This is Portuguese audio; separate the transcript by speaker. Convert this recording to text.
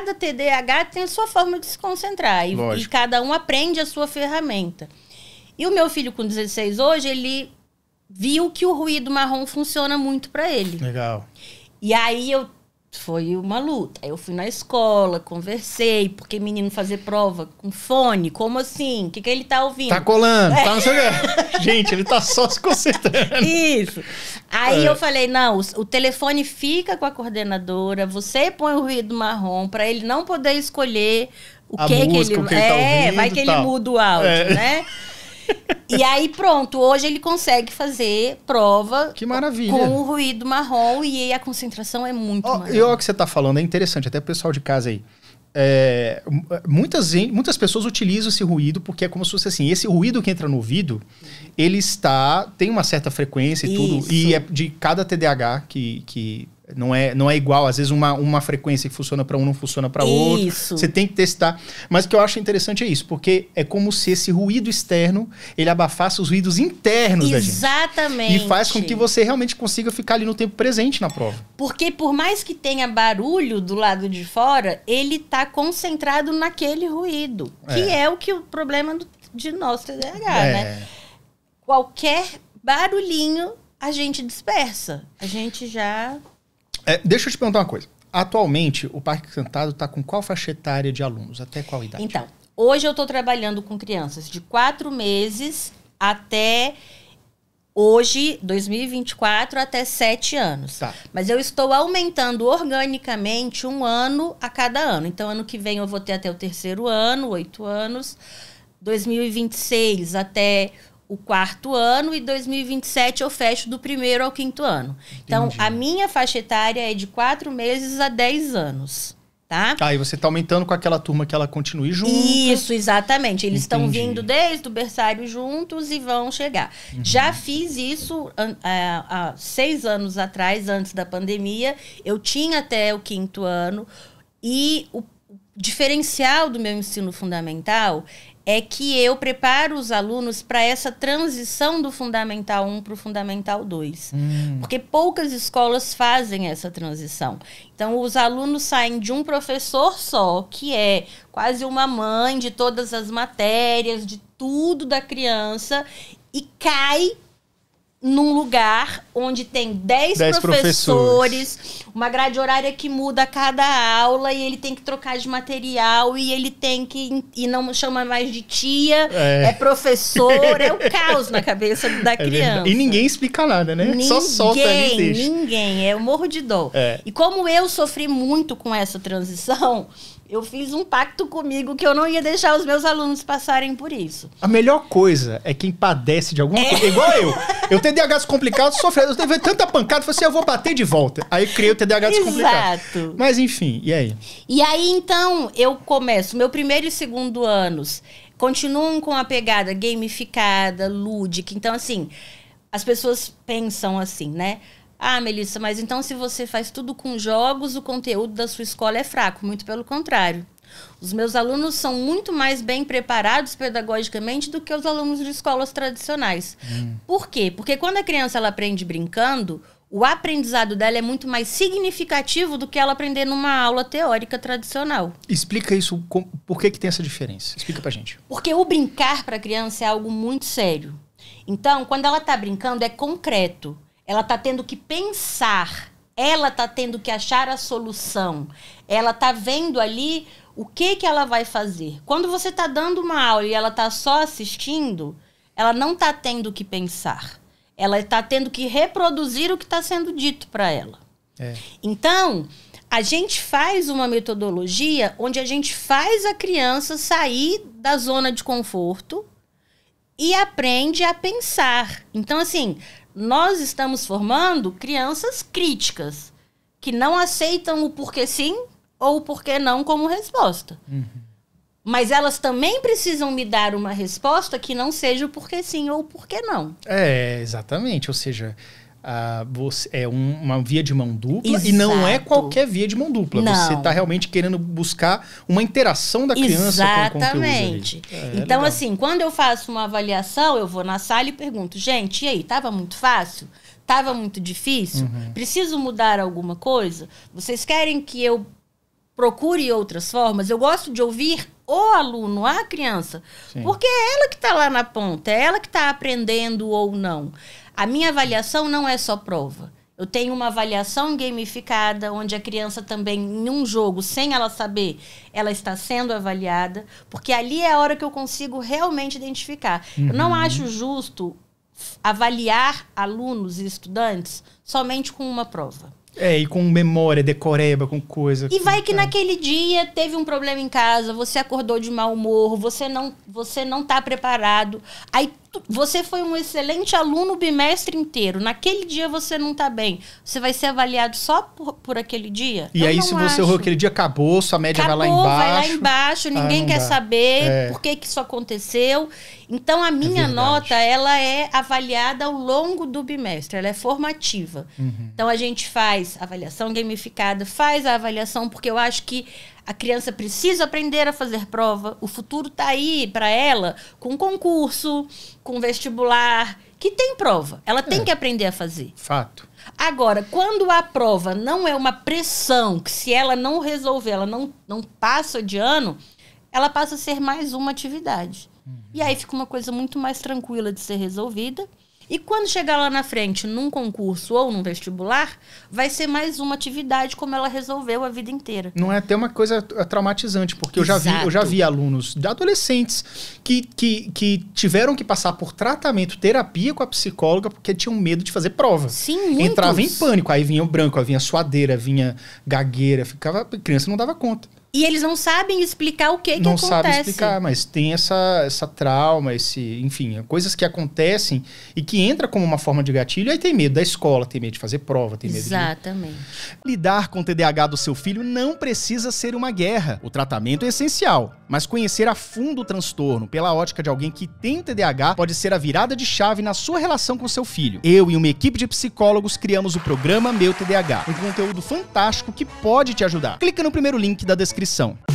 Speaker 1: cada TDAH tem a sua forma de se concentrar e, e, cada um aprende a sua ferramenta. E o meu filho com 16 hoje, ele viu que o ruído marrom funciona muito para ele. Legal. E aí eu foi uma luta. Eu fui na escola, conversei, porque menino fazer prova com fone, como assim? O que, que ele tá ouvindo? Tá colando, é. tá não sei o Gente, ele tá só se concentrando. Isso. Aí é. eu falei, não, o, o, telefone fica com a coordenadora, você põe o ruído marrom para ele não poder escolher o a que, música, que ele... Que ele tá é, vai que ele muda o áudio, é. né? E aí pronto, hoje ele consegue fazer prova que maravilha. com o ruído marrom e a concentração é muito oh, maior. E o
Speaker 2: que você está falando é interessante, até o pessoal de casa aí. É, é muitas, muitas pessoas utilizam esse ruído porque é como se fosse assim, esse ruído que entra no ouvido, ele está, tem uma certa frequência e Isso. tudo, e é de cada TDAH que, que não é, não é igual, às vezes uma, uma frequência que funciona para um não funciona para outro. Isso. Você tem que testar. Mas o que eu acho interessante é isso, porque é como se esse ruído externo ele abafasse os ruídos internos Exatamente. da gente.
Speaker 1: Exatamente. E faz com que
Speaker 2: você realmente consiga ficar ali no tempo presente na prova.
Speaker 1: Porque por mais que tenha barulho do lado de fora, ele está concentrado naquele ruído, é. que é o que o problema do, de nosso TDAH, né? é. né? Qualquer barulhinho a gente dispersa. A gente já
Speaker 2: é, deixa eu te perguntar uma coisa. Atualmente, o Parque Encantado está com qual faixa etária de alunos? Até qual idade? Então,
Speaker 1: hoje eu estou trabalhando com crianças de quatro meses até hoje, 2024, até sete anos. Tá. Mas eu estou aumentando organicamente um ano a cada ano. Então, ano que vem eu vou ter até o terceiro ano, oito anos. 2026 até o quarto ano e 2027 eu fecho do primeiro ao quinto ano. Então, Entendi. Então, a minha faixa etária é de quatro meses a dez anos. Tá?
Speaker 2: Ah, e você está aumentando com aquela turma que ela continue junto. Isso,
Speaker 1: exatamente. Eles estão vindo desde o berçário juntos e vão chegar. Uhum. Já fiz isso há, é, há seis anos atrás, antes da pandemia. Eu tinha até o quinto ano. E o diferencial do meu ensino fundamental é que eu preparo os alunos para essa transição do Fundamental 1 para o Fundamental 2. Hum. Porque poucas escolas fazem essa transição. Então, os alunos saem de um professor só, que é quase uma mãe de todas as matérias, de tudo da criança, e cai num lugar onde tem 10, professores, professores, uma grade horária que muda a cada aula e ele tem que trocar de material e ele tem que e não chama mais de tia, é, é professor, é o caos na cabeça da é criança. Verdade. E
Speaker 2: ninguém explica nada, né? Ninguém, Só solta ali e deixa.
Speaker 1: Ninguém, é o morro de dor. É. E como eu sofri muito com essa transição, eu fiz um pacto comigo que eu não ia deixar os meus alunos passarem por isso.
Speaker 2: A melhor coisa é quem padece de alguma é. coisa. Igual eu. Eu TDAH complicado, sofri. Eu teve tanta pancada, falei assim, eu vou bater de volta. Aí eu criei o TDAH complicado. Exato. Mas enfim, e aí?
Speaker 1: E aí, então, eu começo. Meu primeiro e segundo anos continuam com a pegada gamificada, lúdica. Então, assim, as pessoas pensam assim, né? Ah, Melissa, mas então se você faz tudo com jogos, o conteúdo da sua escola é fraco. Muito pelo contrário. Os meus alunos são muito mais bem preparados pedagogicamente do que os alunos de escolas tradicionais. Hum. Por quê? Porque quando a criança ela aprende brincando, o aprendizado dela é muito mais significativo do que ela aprender numa aula teórica tradicional.
Speaker 2: Explica isso, com, por que, que tem essa diferença? Explica pra gente.
Speaker 1: Porque o brincar para a criança é algo muito sério. Então, quando ela está brincando, é concreto ela está tendo que pensar, ela está tendo que achar a solução, ela está vendo ali o que, que ela vai fazer. Quando você está dando uma aula e ela está só assistindo, ela não está tendo que pensar, ela está tendo que reproduzir o que está sendo dito para ela. É. Então, a gente faz uma metodologia onde a gente faz a criança sair da zona de conforto e aprende a pensar. Então, assim, nós estamos formando crianças críticas, que não aceitam o porquê sim ou o porquê não como resposta. Uhum. Mas elas também precisam me dar uma resposta que não seja o porquê sim ou o porquê não.
Speaker 2: É, exatamente. Ou seja, ah, você, é um, uma via de mão dupla Exato. e não é qualquer via de mão dupla. Não. Você está realmente querendo buscar uma interação da criança Exatamente. com o conteúdo. Exatamente. É, é então, assim,
Speaker 1: quando eu faço uma avaliação, eu vou na sala e pergunto, gente, e aí, estava muito fácil? Estava muito difícil? Uhum. Preciso mudar alguma coisa? Vocês querem que eu procure outras formas. Eu gosto de ouvir o aluno, a criança, Sim. porque é ela que está lá na ponta, é ela que está aprendendo ou não. A minha avaliação não é só prova. Eu tenho uma avaliação gamificada, onde a criança também, em um jogo, sem ela saber, ela está sendo avaliada, porque ali é a hora que eu consigo realmente identificar. Uhum. Eu não uhum. acho justo avaliar alunos e estudantes somente com uma prova.
Speaker 2: É, e com memória, decoreba, com coisa. E com vai que
Speaker 1: naquele dia teve um problema em casa, você acordou de mau humor, você não, você não tá preparado. Aí você foi um excelente aluno o bimestre inteiro. Naquele dia você não está bem. Você vai ser avaliado só por, por aquele dia? E eu aí, se você errou
Speaker 2: aquele dia, acabou, sua média acabou, vai lá embaixo. Vai lá embaixo, ah, ninguém ah, quer dá. saber é. por que,
Speaker 1: que isso aconteceu. Então, a é minha é nota, ela é avaliada ao longo do bimestre, ela é formativa. Uhum. Então, a gente faz avaliação gamificada, faz a avaliação, porque eu acho que a criança precisa aprender a fazer prova. O futuro está aí para ela com concurso, com vestibular, que tem prova. Ela tem é. que aprender a fazer. Fato. Agora, quando a prova não é uma pressão, que se ela não resolver, ela não, não passa de ano, ela passa a ser mais uma atividade. Uhum. E aí fica uma coisa muito mais tranquila de ser resolvida. E quando chegar lá na frente, num concurso ou num vestibular, vai ser mais uma atividade como ela resolveu a vida inteira.
Speaker 2: Não é até uma coisa traumatizante, porque eu já vi, eu já vi alunos adolescentes que, que, que tiveram que passar por tratamento, terapia com a psicóloga, porque tinham medo de fazer prova. Sim, muitos. Entrava em pânico, aí vinha o branco, aí vinha suadeira, vinha gagueira, ficava, a criança não dava conta.
Speaker 1: E eles não sabem explicar o
Speaker 2: que, não que acontece. Não sabe explicar, mas tem essa, essa trauma, esse, enfim, coisas que acontecem e que entra como uma forma de gatilho. Aí tem medo da escola, tem medo de fazer prova, tem medo Exatamente. De... Lidar com o TDAH do seu filho não precisa ser uma guerra. O tratamento é essencial, mas conhecer a fundo o transtorno pela ótica de alguém que tem TDAH pode ser a virada de chave na sua relação com seu filho. Eu e uma equipe de psicólogos criamos o programa Meu TDAH, um conteúdo fantástico que pode te ajudar. Clica no primeiro link da descrição descrição.